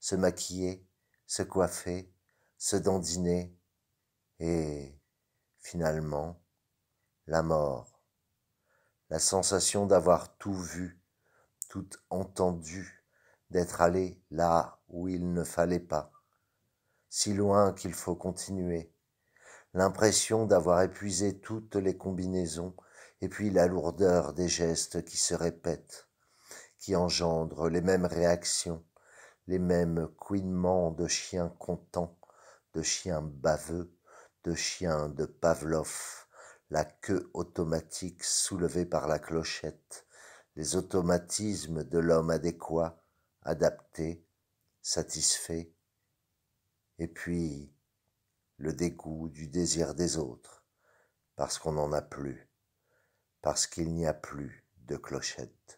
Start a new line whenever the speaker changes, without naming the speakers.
se maquiller,
se coiffer, se dandiner, et finalement, la mort, la sensation d'avoir tout vu, tout entendu, d'être allé là où il ne fallait pas, si loin qu'il faut continuer, l'impression d'avoir épuisé toutes les combinaisons, et puis la lourdeur des gestes qui se répètent, qui engendrent les mêmes réactions, les mêmes couinements de chiens contents, de chiens baveux, de chiens de Pavlov, la queue automatique soulevée par la clochette, les automatismes de l'homme adéquat, adapté, satisfait, et puis le dégoût du désir des autres, parce qu'on n'en a plus, parce qu'il n'y a plus de clochette.